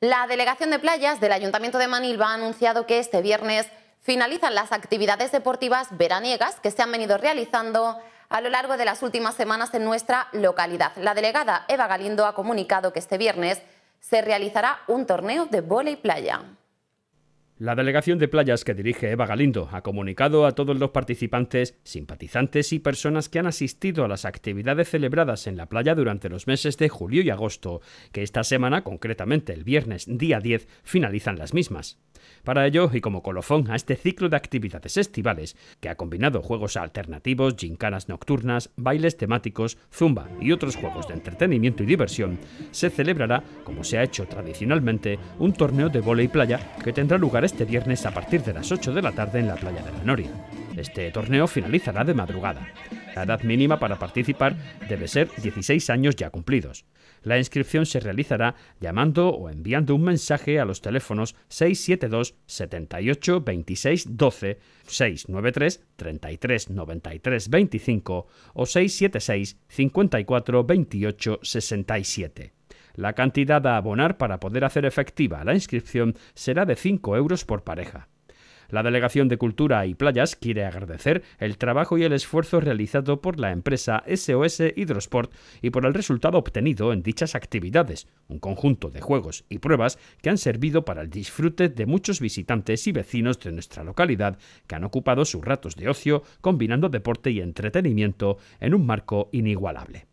La Delegación de Playas del Ayuntamiento de Manilva ha anunciado que este viernes finalizan las actividades deportivas veraniegas que se han venido realizando a lo largo de las últimas semanas en nuestra localidad. La delegada Eva Galindo ha comunicado que este viernes se realizará un torneo de vóley playa. La delegación de playas que dirige Eva Galindo ha comunicado a todos los participantes, simpatizantes y personas que han asistido a las actividades celebradas en la playa durante los meses de julio y agosto, que esta semana, concretamente el viernes día 10, finalizan las mismas. Para ello, y como colofón a este ciclo de actividades estivales, que ha combinado juegos alternativos, gincanas nocturnas, bailes temáticos, zumba y otros juegos de entretenimiento y diversión, se celebrará, como se ha hecho tradicionalmente, un torneo de y playa que tendrá lugar este viernes a partir de las 8 de la tarde en la playa de la Noria. Este torneo finalizará de madrugada. La edad mínima para participar debe ser 16 años ya cumplidos. La inscripción se realizará llamando o enviando un mensaje a los teléfonos 672 78 26 12, 693 33 93 25 o 676 54 28 67. La cantidad a abonar para poder hacer efectiva la inscripción será de 5 euros por pareja. La Delegación de Cultura y Playas quiere agradecer el trabajo y el esfuerzo realizado por la empresa SOS Hidrosport y por el resultado obtenido en dichas actividades, un conjunto de juegos y pruebas que han servido para el disfrute de muchos visitantes y vecinos de nuestra localidad que han ocupado sus ratos de ocio combinando deporte y entretenimiento en un marco inigualable.